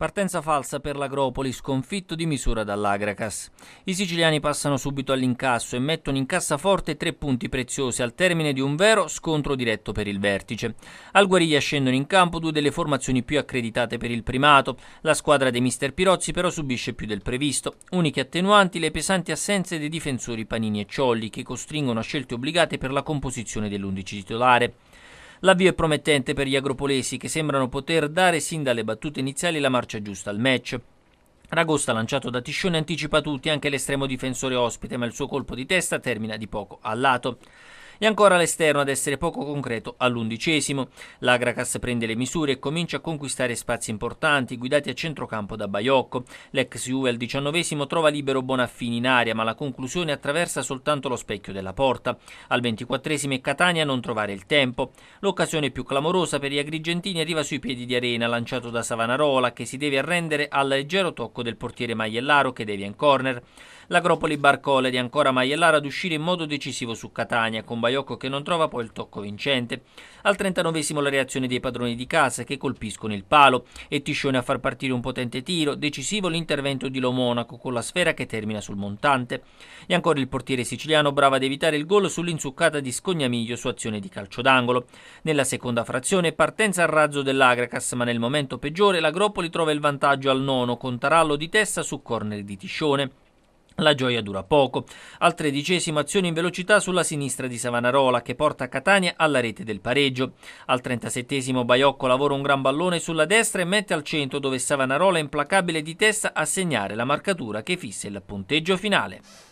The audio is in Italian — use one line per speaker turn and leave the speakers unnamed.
Partenza falsa per l'Agropoli, sconfitto di misura dall'Agracas. I siciliani passano subito all'incasso e mettono in cassaforte tre punti preziosi al termine di un vero scontro diretto per il vertice. Al Guariglia scendono in campo due delle formazioni più accreditate per il primato. La squadra dei mister Pirozzi però subisce più del previsto. Uniche attenuanti le pesanti assenze dei difensori Panini e Ciolli che costringono a scelte obbligate per la composizione dell'undici titolare. L'avvio è promettente per gli agropolesi che sembrano poter dare sin dalle battute iniziali la marcia giusta al match. Ragosta lanciato da Tiscione anticipa tutti, anche l'estremo difensore ospite, ma il suo colpo di testa termina di poco a lato e ancora l'esterno ad essere poco concreto all'undicesimo. L'Agracas prende le misure e comincia a conquistare spazi importanti, guidati a centrocampo da Baiocco. L'ex Juve al diciannovesimo trova libero Bonaffini in aria, ma la conclusione attraversa soltanto lo specchio della porta. Al ventiquattresimo è Catania a non trovare il tempo. L'occasione più clamorosa per gli agrigentini arriva sui piedi di Arena, lanciato da Savanarola, che si deve arrendere al leggero tocco del portiere Maiellaro, che devia in corner. L'Agropoli Barcoleri ancora Maiellaro ad uscire in modo decisivo su Catania, con Baiocco Bakayoko che non trova poi il tocco vincente. Al 39 la reazione dei padroni di casa che colpiscono il palo e Tiscione a far partire un potente tiro, decisivo l'intervento di Lo Monaco con la sfera che termina sul montante. E ancora il portiere siciliano brava ad evitare il gol sull'inzuccata di Scognamiglio su azione di calcio d'angolo. Nella seconda frazione partenza al razzo dell'Agracas ma nel momento peggiore la trova il vantaggio al nono con Tarallo di testa su corner di Tiscione. La gioia dura poco. Al tredicesimo azione in velocità sulla sinistra di Savanarola che porta Catania alla rete del pareggio. Al trentasettesimo Baiocco lavora un gran ballone sulla destra e mette al centro dove Savanarola è implacabile di testa a segnare la marcatura che fissa il punteggio finale.